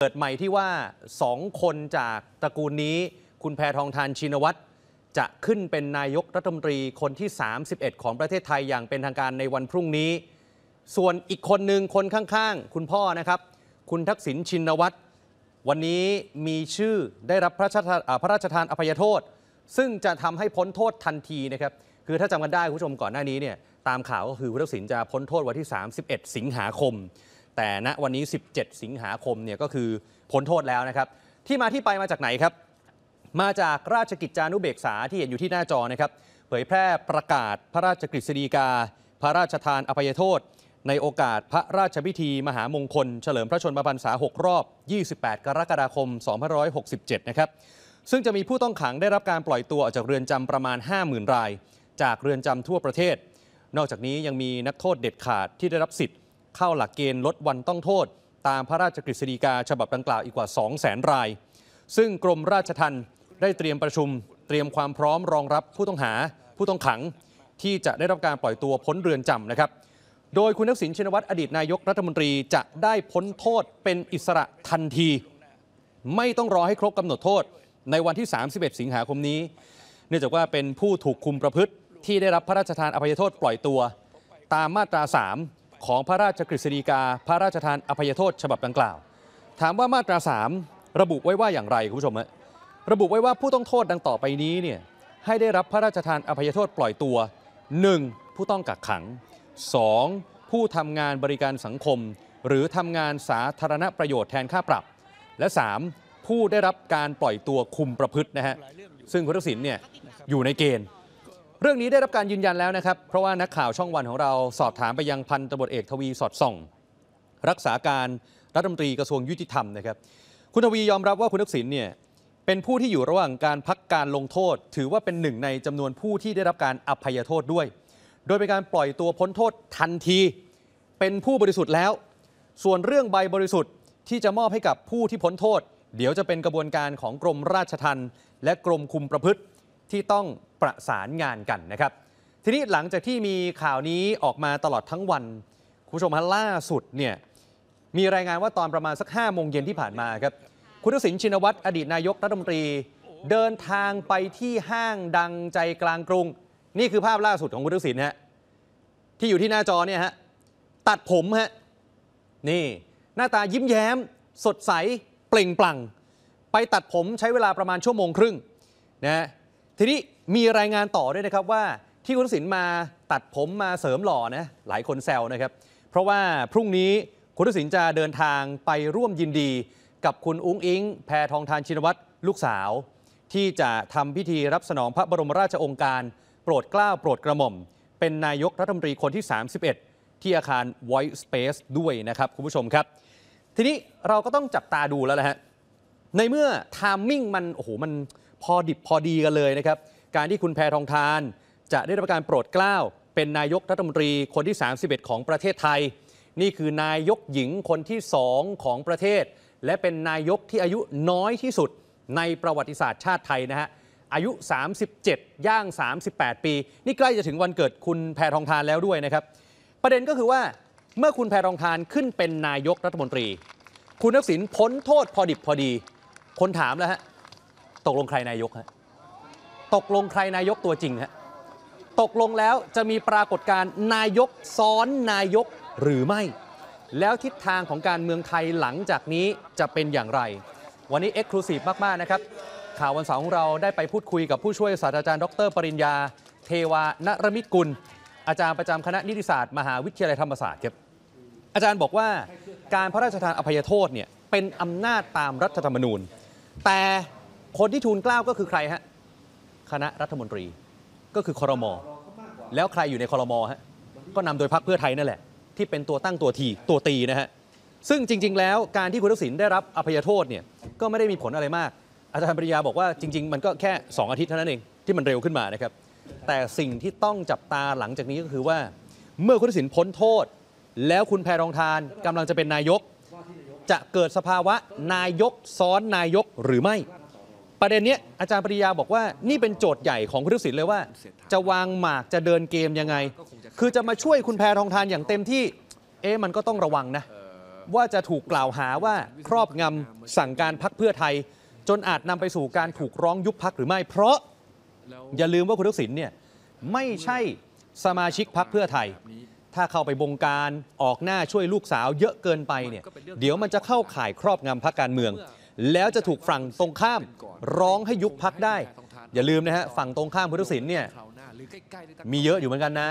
เกิดใหม่ที่ว่าสองคนจากตระกูลนี้ คุณแพทองทานชินวัตรจะขึ้นเป็นนายกรัฐมนตรีคนที่ 31 ของประเทศไทยอย่างเป็นทางการในวันพรุ่งนี้ ส่วนอีกคนหนึ่งคนข้างๆ คุณพ่อนะครับ คุณทักษิณชินวัตรวันนี้มีชื่อได้รับพระราชทานอภัยโทษ ซึ่งจะทำให้พ้นโทษทันทีนะครับ คือถ้าจำกันได้คุณผู้ชมก่อนหน้านี้เนี่ยตามข่าวก็คือคุณทักษิณจะพ้นโทษวันที่ 31 สิงหาคมแต่ณวันนี้ 17 สิงหาคม เนี่ยก็คือพ้นโทษแล้วนะครับ ที่มาที่ไปมาจากไหนครับ มาจากราชกิจจานุเบกษาที่เห็นอยู่ที่หน้าจอนะครับ เผยแพร่ประกาศพระราชกฤษฎีกา พระราชทานอภัยโทษ ในโอกาสพระราชพิธีมหามงคล เฉลิมพระชนมพรรษา 6 รอบ 28 กรกฎาคม 2567 นะครับ ซึ่งจะมีผู้ต้องขังได้รับการปล่อยตัวออกจากเรือนจำประมาณ50,000 ราย จากเรือนจำทั่วประเทศ นอกจากนี้ยังมีนักโทษเด็ดขาดที่ได้รับสิทธิเข้าหลักเกณฑ์ลดวันต้องโทษ ตามพระราชกฤษฎีกา ฉบับดังกล่าวอีกกว่า 2 0 0 0 0 0 ราย ซึ่งกรมราชทัณฑ์ได้เตรียมประชุม เตรียมความพร้อมรองรับผู้ต้องหาผู้ต้องขังที่จะได้รับการปล่อยตัวพ้นเรือนจำนะครับ โดยคุณทักษิณชินวัตรอดีตนายกรัฐมนตรีจะได้พ้นโทษเป็นอิสระทันที ไม่ต้องรอให้ครบกำหนดโทษในวันที่ 31 สิงหาคมนี้ เนื่องจากว่าเป็นผู้ถูกคุมประพฤติที่ได้รับพระราชทานอภัยโทษปล่อยตัว ตามมาตรา3ของพระราชกฤษฎีกา พระราชทานอภัยโทษฉบับดังกล่าว ถามว่ามาตรา 3 ระบุไว้ว่าอย่างไรคุณผู้ชมฮะระบุไว้ว่าผู้ต้องโทษดังต่อไปนี้เนี่ยให้ได้รับพระราชทานอภัยโทษปล่อยตัว 1. ผู้ต้องกักขัง 2. ผู้ทำงานบริการสังคม หรือทำงานสาธารณประโยชน์แทนค่าปรับ และ 3. ผู้ได้รับการปล่อยตัวคุมประพฤตินะฮะซึ่งคุณทักษิณเนี่ยอยู่ในเกณฑ์รื่องนี้ได้รับการยืนยันแล้วนะครับ เพราะว่านักข่าวช่องวันของเราสอบถามไปยังพันตำรวจเอกทวีสอดส่องรักษาการรัฐมนตรีกระทรวงยุติธรรม นะครับ คุณทวียอมรับว่าคุณทักษิณเนี่ย เป็นผู้ที่อยู่ระหว่างการพักการลงโทษ ถือว่าเป็นหนึ่งในจำนวนผู้ที่ได้รับการอภัยโทษด้วย โดยเป็นการปล่อยตัวพ้นโทษทันที เป็นผู้บริสุทธิ์แล้ว ส่วนเรื่องใบบริสุทธิ์ที่จะมอบให้กับผู้ที่พ้นโทษ เดี๋ยวจะเป็นกระบวนการของกรมราชทัณฑ์และกรมคุมประพฤติที่ต้องประสานงานกันนะครับ ทีนี้หลังจากที่มีข่าวนี้ออกมาตลอดทั้งวัน คุณผู้ชมฮะล่าสุดเนี่ยมีรายงานว่าตอนประมาณ สัก5้าโมงเย็นที่ผ่านมาครับ คุณทักษิณชินวัตร อดีตนายกรัฐมนตรีเดินทางไปที่ห้างดังใจกลางกรุง นี่คือภาพล่าสุดของคุณทักษิณฮะที่อยู่ที่หน้าจอเนี่ยฮะตัดผมฮะนี่หน้าตายิ้มแย้มสดใสเปล่งปลั่งไปตัดผมใช้เวลาประมาณชั่วโมงครึ่งนะทีนี้มีรายงานต่อด้วยนะครับว่าที่คุณสินมาตัดผมมาเสริมหล่อนะหลายคนแซวนะครับ เพราะว่าพรุ่งนี้คุณสินจะเดินทางไปร่วมยินดี กับคุณอุ้งอิงแพทองทานชินวัตร ลูกสาว ที่จะทำพิธีรับสนองพระบรมราชองค์การ โปรดเกล้าโปรดกระหม่อมเป็นนายกรัฐมนตรีคนที่ 31 ที่อาคาร White Space ด้วยนะครับ คุณผู้ชมครับ ทีนี้เราก็ต้องจับตาดูแล้วนะฮะในเมื่อทามมิ่งมันโอ้โหมันพอดิบพอดีกันเลยนะครับการที่คุณแพทองทานจะได้รับการโปรดเกล้าเป็นนายกรัฐมนตรีคนที่ 31 ของประเทศไทย นี่คือนายกหญิงคนที่สองของประเทศ และเป็นนายกที่อายุน้อยที่สุดในประวัติศาสตร์ชาติไทยนะฮะอายุ 37 ย่าง 38 ปี นี่ใกล้จะถึงวันเกิดคุณแพทองทานแล้วด้วยนะครับ ประเด็นก็คือว่าเมื่อคุณแพทองทานขึ้นเป็นนายกรัฐมนตรี คุณทักษิณพ้นโทษพอดิบพอดีคนถามแล้วฮะตกลงใครนายกฮะตกลงใครนายกตัวจริงฮะตกลงแล้วจะมีปรากฏการ์นายกซ้อนนายกหรือไม่ แล้วทิศทางของการเมืองไทยหลังจากนี้จะเป็นอย่างไร วันนี้เอ็กซ์คลูซีฟมากๆนะครับ ข่าววันเสาร์ของเราได้ไปพูดคุยกับผู้ช่วยศาสตราจารย์ดรปริญญา เทวานรมิตรกุล อาจารย์ประจำคณะนิติศาสตร์มหาวิทยาลัยธรรมศาสตร์ครับอาจารย์บอกว่าการพระราชทานอภัยโทษเนี่ยเป็นอำนาจตามรัฐธรรมนูญ แต่คนที่ทูลเกล้าก็คือใครฮะคณะรัฐมนตรีก็คือคอรมอแล้วใครอยู่ในคอรมอฮะก็นำโดยพรรคเพื่อไทยนั่นแหละ ที่เป็นตัวตั้งตัวทีตัวตีนะฮะซึ่งจริง ๆ แล้วการที่คุณทักษิณได้รับอภัยโทษเนี่ยก็ไม่ได้มีผลอะไรมากอาจารย์ปริยาบอกว่าจริง ๆ มันก็แค่ 2 อาทิตย์เท่านั้นเองที่มันเร็วขึ้นมานะครับแต่สิ่งที่ต้องจับตาหลังจากนี้ก็คือว่า เมื่อคุณทักษิณพ้นโทษ แล้วคุณแพรรองทานกำลังจะเป็นนายก จะเกิดสภาวะนายกซ้อนนายกหรือไม่ประเด็นนี้อาจารย์ปริยาบอกว่า นี่เป็นโจทย์ใหญ่ของคุณทักษิณเลยว่า จะวางหมาก จะเดินเกมยังไง คือจะมาช่วยคุณแพทองทานอย่างเต็มที่ เอ๊ะมันก็ต้องระวังนะว่าจะถูกกล่าวหาว่าครอบงำสั่งการพักเพื่อไทย จนอาจนำไปสู่การถูกร้องยุบพักหรือไม่เพราะ อย่าลืมว่าคุณทักษิณเนี่ยไม่ใช่สมาชิกพักเพื่อไทย ถ้าเข้าไปบงการออกหน้าช่วยลูกสาวเยอะเกินไปเนี่ยเดี๋ยวมันจะเข้าข่ายครอบงำพักการเมืองแล้วจะถูกฝั่งตรงข้ามร้องให้ยุบพักได้ อย่าลืมนะฮะ ฝั่งตรงข้ามพุทธศิลป์เนี่ยมีเยอะอยู่เหมือนกันนะ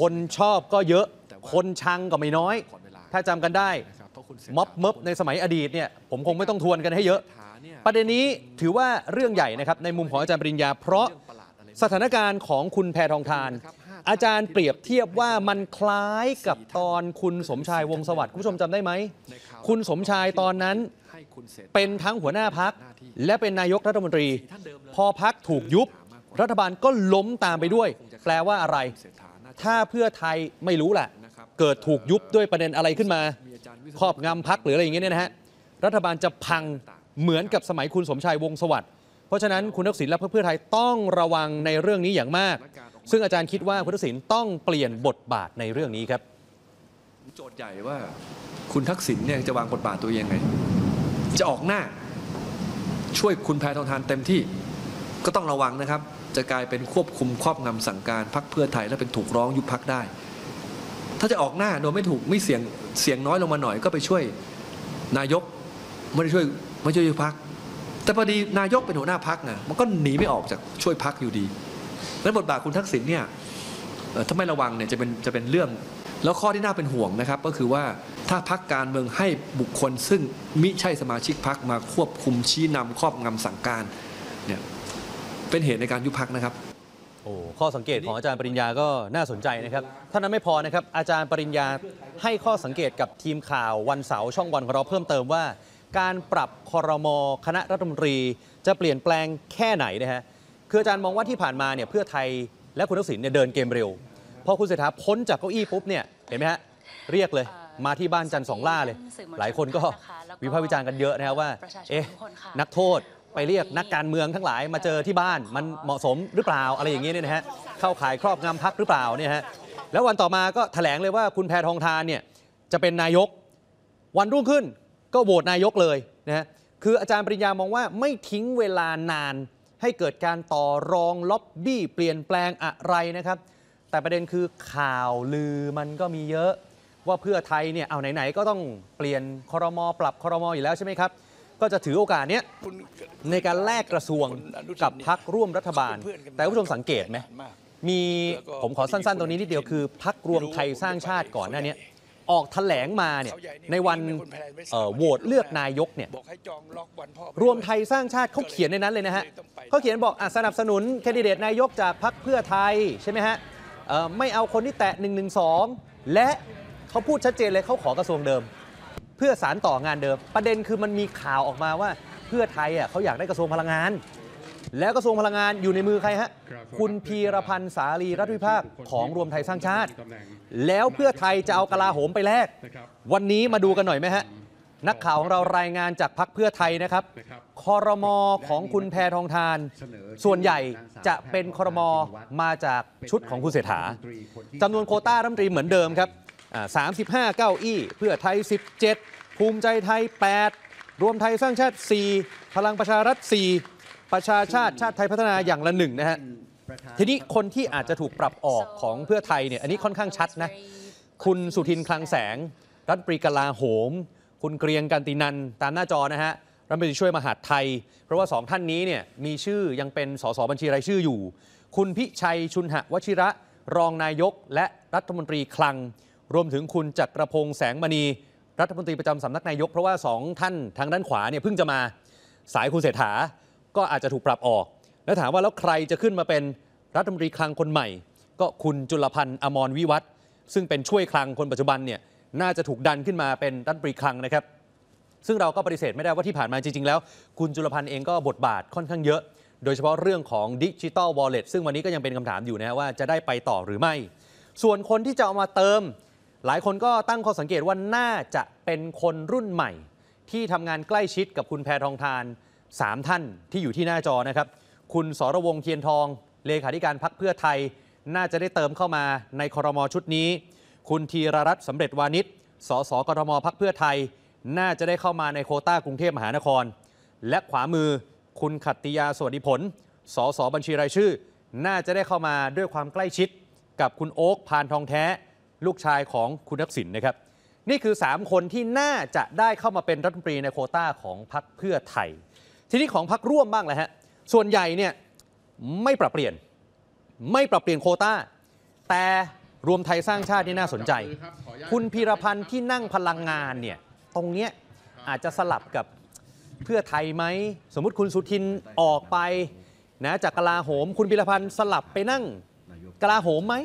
คนชอบก็เยอะ คนชังก็ไม่น้อย ถ้าจำกันได้ ม็อบม็อบในสมัยอดีตเนี่ยผมคงไม่ต้องทวนกันให้เยอะ ประเด็นนี้ถือว่าเรื่องใหญ่นะครับในมุมของอาจารย์ปริญญาเพราะสถานการณ์ของคุณแพทองทาน อาจารย์เปรียบเทียบว่ามันคล้ายกับตอนคุณสมชายวงสวัสดิ์คุณผู้ชมจำได้ไหมคุณสมชายตอนนั้นเป็นทั้งหัวหน้าพัก และเป็นนายกรัฐมนตรี พอพักถูกยุบ รัฐบาลก็ล้มตามไปด้วย แปลว่าอะไร ถ้าเพื่อไทยไม่รู้แหละเกิดถูกยุบด้วยประเด็นอะไรขึ้นมาครอบงำพักหรืออะไรอย่างเงี้ยนะฮะรัฐบาลจะพังเหมือนกับสมัยคุณสมชายวงสวัสดิ์เพราะฉะนั้น คุณทักษิณและเพื่อไทยต้องระวังในเรื่องนี้อย่างมาก ซึ่งอาจารย์คิดว่าคุณทักษิณต้องเปลี่ยนบทบาทในเรื่องนี้ครับ โจทย์ใหญ่ว่า คุณทักษิณเนี่ยจะวางบทบาทตัวเองไงจะออกหน้าช่วยคุณแพทองทานเต็มที่ก็ต้องระวังนะครับ จะกลายเป็นควบคุมครอบงำสั่งการพักเพื่อไทยและเป็นถูกร้องยุบพักได้ ถ้าจะออกหน้าโดยไม่ถูกไม่เสียงเสียงน้อยลงมาหน่อยก็ไปช่วยนายกไม่ได้ช่วยไม่ช่วยยุบพักแต่พอดีนายกเป็นหัวหน้าพักไงมันก็หนีไม่ออกจากช่วยพักอยู่ดีนั้นบทบาทคุณทักษิณเนี่ยถ้าไม่ระวังเนี่ยจะเป็นจะเป็นเรื่องแล้วข้อที่น่าเป็นห่วงนะครับก็คือว่าถ้าพักการเมืองให้บุคคลซึ่งมิใช่สมาชิกพักมาควบคุมชี้นำครอบงำสั่งการเนี่ยเป็นเหตุในการยุบพักนะครับโอ้ข้อสังเกตของอาจารย์ปริญญาก็น่าสนใจนะครับเท่านั้นไม่พอนะครับอาจารย์ปริญญาให้ข้อสังเกตกับทีมข่าววันเสาร์ช่องวันของเราเพิ่มเติมว่า การปรับคอรมอคณะรัฐมนตรีจะเปลี่ยนแปลงแค่ไหนนะฮะคืออาจารย์มองว่าที่ผ่านมาเนี่ยเพื่อไทยและคุณทักษิณเนี่ยเดินเกมเร็วพอคุณเศรษฐาพ้นจากเก้าอี้ปุ๊บเนี่ยเห็นไหมฮะเรียกเลยมาที่บ้านจันสองล่าเลย หลายคนก็วิพากษ์วิจารณ์กันเยอะนะครับว่าเอ๊ะ นักโทษไปเรียกนักการเมืองทั้งหลายมาเจอที่บ้านมันเหมาะสมหรือเปล่า อะไรอย่างเงี้ยเนี่ยนะฮะ เข้าขายครอบงำพักหรือเปล่าเนี่ยฮะแล้ววันต่อมาก็แถลงเลยว่าคุณแพทองทานเนี่ย จะเป็นนายก วันรุ่งขึ้นก็โหวตนายกเลยนะฮะคืออาจารย์ปริญญามองว่าไม่ทิ้งเวลานานให้เกิดการต่อรองล็อบบี้เปลี่ยนแปลงอะไรนะครับแต่ประเด็นคือข่าวลือมันก็มีเยอะว่าเพื่อไทยเนี่ยเอาไหนๆ ก็ต้องเปลี่ยนครมอปรับครมออยู่แล้วใช่ไหมครับ ก็จะถือโอกาสเนี้ยในการแลกกระทรวงกับพักร่วมรัฐบาล แต่ผู้ชมสังเกตไหมมีผมขอสั้นๆตรงนี้นิดเดียวคือ พักรวมไทยสร้างชาติก่อนหน้านี้ออกแถลงมาเนี่ยในวันโหวตเลือกนายกเนี่ยรวมไทยสร้างชาติเขาเขียนในนั้นเลยนะฮะเขาเขียนบอกสนับสนุนแคนดิเดตนายกจากพรรคเพื่อไทยใช่ไหมฮะไม่เอาคนที่แตะ1นึและเขาพูดชัดเจนเลยเขาขอกระทรวงเดิม เพื่อสารต่องานเดิม ประเด็นคือมันมีข่าวออกมาว่าเพื่อไทยอ่ะเขาอยากได้กระทรวงพลังงาน แล้วกระทรวงพลังงานอยู่ในมือใครฮะคุณพีรพันธ์สาลีรัฐวิภาคของรวมไทยสร้างชาติ แล้วเพื่อไทยจะเอากลาโหมไปแลกวันนี้มาดูกันหน่อยไหมฮะนักข่าวของเรารายงานจากพักเพื่อไทยนะครับ คอรมอของคุณแพทองทาน ส่วนใหญ่จะเป็นคอรมอมาจากชุดของคุณเสถาจำนวนโคต้ารัฐมนตรีเหมือนเดิมครับ35เก้าอี้ เพื่อไทย 17 ภูมิใจไทย 8 รวมไทยสร้างชาติ4พลังประชารัฐ4ประชาชาติชาติไทยพัฒนาอย่างละหนึ่งนะฮะ ทีนี้คนที่อาจจะถูกปรับออกของเพื่อไทยเนี่ย อันนี้ค่อนข้างชัดนะ คุณสุทินคลังแสง รัฐปรีกลาโหมคุณเกรียงกันตินันตามหน้าจอนะฮะรัฐมนตรีช่วยมหาดไทย เพราะว่าสองท่านนี้เนี่ยมีชื่อยังเป็นสสบัญชี รายชื่ออยู่ คุณพิชัยชุนหะวชิระรองนายก และรัฐมนตรีคลัง รวมถึงคุณจักรพงษ์แสงมณี รัฐมนตรีประจำสำนักนายก เพราะว่าสองท่านทางด้านขวาเนี่ยเพิ่งจะมาสายคุณเศรษฐาก็อาจจะถูกปรับออก แล้วถามว่าแล้วใครจะขึ้นมาเป็นรัฐมนตรีคลังคนใหม่ ก็คุณจุลพันธ์อมรวิวัฒซึ่งเป็นช่วยคลังคนปัจจุบันเนี่ยน่าจะถูกดันขึ้นมาเป็นตั้นปรีคลังนะครับ ซึ่งเราก็ปฏิเสธไม่ได้ว่าที่ผ่านมาจริงๆ แล้ว คุณจุลพันธ์เองก็บทบาทค่อนข้างเยอะ โดยเฉพาะเรื่องของดิจิตอลวอลเล็ตซึ่งวันนี้ก็ยังเป็นคำถามอยู่นะว่าจะได้ไปต่อหรือไม่ ส่วนคนที่จะเอามาเติม หลายคนก็ตั้งข้อสังเกตว่าน่าจะเป็นคนรุ่นใหม่ ที่ทำงานใกล้ชิดกับคุณแพทองทาน3ท่านที่อยู่ที่หน้าจอนะครับ คุณสรวงเทียนทอง เลขาธิการพักเพื่อไทย น่าจะได้เติมเข้ามาในคอรมอชุดนี้คุณธีรรัตน์สำเร็จวานิช สสกทมพักเพื่อไทย น่าจะได้เข้ามาในโคต้ากรุงเทพมหานคร และขวามือคุณขัตติยา สวัสดิผล สส บัญชีรายชื่อ น่าจะได้เข้ามาด้วยความใกล้ชิดกับคุณโอ๊คพานทองแท้ ลูกชายของคุณทักษิณนะครับ นี่คือ 3 คนที่น่าจะได้เข้ามาเป็นรัฐมนตรีในโคต้าของพักเพื่อไทย ทีนี้ของพักร่วมบ้างแหละฮะส่วนใหญ่เนี่ยไม่ปรับเปลี่ยน ไม่ปรับเปลี่ยนโคต้าแต่รวมไทยสร้างชาตินี่น่าสนใจ คุณพีรพันธ์ที่นั่งพลังงานเนี่ย ตรงเนี้ยอาจจะสลับกับเพื่อไทยไหม สมมติคุณสุทินออกไปนะจากกลาโหม คุณพีรพันธ์สลับไปนั่งกลาโหมไหม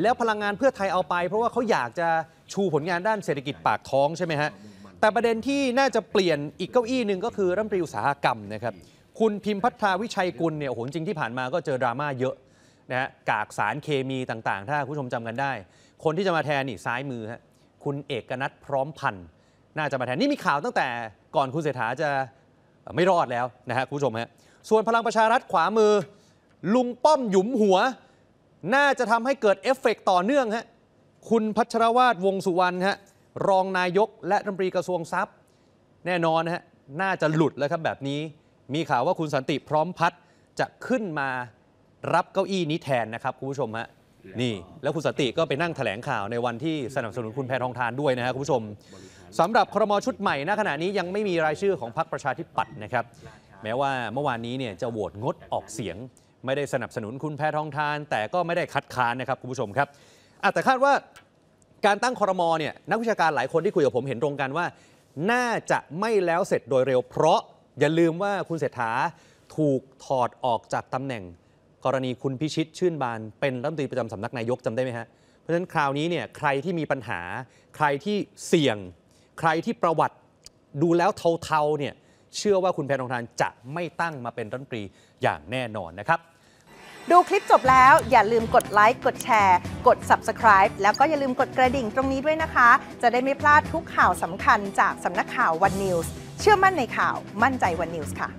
แล้วพลังงานเพื่อไทยเอาไป เพราะว่าเขาอยากจะชูผลงานด้านเศรษฐกิจปากท้องใช่ไหมฮะ แต่ประเด็นที่น่าจะเปลี่ยนอีกเก้าอี้หนึ่งก็คือรัฐมนตรีอุตสาหกรรมนะครับ คุณพิมพัฒนาวิชัยกุลเนี่ยโอ้โหจริงที่ผ่านมาก็เจอดราม่าเยอะนะฮะกากสารเคมีต่างๆ ถ้าผู้ชมจำกันได้ คนที่จะมาแทนนี่ซ้ายมือฮะคุณเอกนัทพร้อมพันธ์น่าจะมาแทนนี่มีข่าวตั้งแต่ก่อนคุณเศรษฐาจะไม่รอดแล้วนะฮะผู้ชมฮะส่วนพลังประชารัฐขวามือ ลุงป้อมหยุมหัว น่าจะทำให้เกิดเอฟเฟกต่อเนื่องฮะคุณพัชรวาทวงสุวรรณฮะรองนายก และรัฐมนตรีกระทรวงทรัพย์ แน่นอนฮะน่าจะหลุดแล้วครับแบบนี้มีข่าวว่าคุณสันติพร้อมพัฒจะขึ้นมารับเก้าอี้นี้แทนนะครับคุณผู้ชมฮะนี่แล้วคุณสติก็ไปนั่งแถลงข่าวในวันที่สนับสนุนคุณแพทองทานด้วยนะครับคุณผู้ชมสำหรับครมชุดใหม่ณขณะนี้ยังไม่มีรายชื่อของพรรคประชาธิปัตย์นะครับแม้ว่าเมื่อวานนี้เนี่ยจะโหวตงดออกเสียง ไม่ได้สนับสนุนคุณแพทองทานแต่ก็ไม่ได้คัดค้านนะครับคุณผู้ชมครับแต่คาดว่า การตั้งคอรมอเนี่ยนักวิชาการหลายคนที่คุยกับผมเห็นตรงกันว่า น่าจะไม่แล้วเสร็จโดยเร็วเพราะอย่าลืมว่าคุณเศรษฐาถูกถอดออกจากตำแหน่งกรณีคุณพิชิต ชื่นบาน เป็นรัฐมนตรีประจำสำนักนายกจำได้ไหมฮะเพราะฉะนั้นคราวนี้เนี่ยใครที่มีปัญหาใครที่เสี่ยง ใครที่ประวัติดูแล้วเทาๆ เนี่ย เชื่อว่าคุณแพทองทานจะไม่ตั้งมาเป็นรัฐมนตรีอย่างแน่นอนนะครับ ดูคลิปจบแล้วอย่าลืมกดไลค์กดแชร์กด subscribe แล้วก็อย่าลืมกดกระดิ่งตรงนี้ด้วยนะคะ จะได้ไม่พลาดทุกข่าวสำคัญจากสำนักข่าววันนิวส์เชื่อมั่นในข่าวมั่นใจวันนิวส์ค่ะ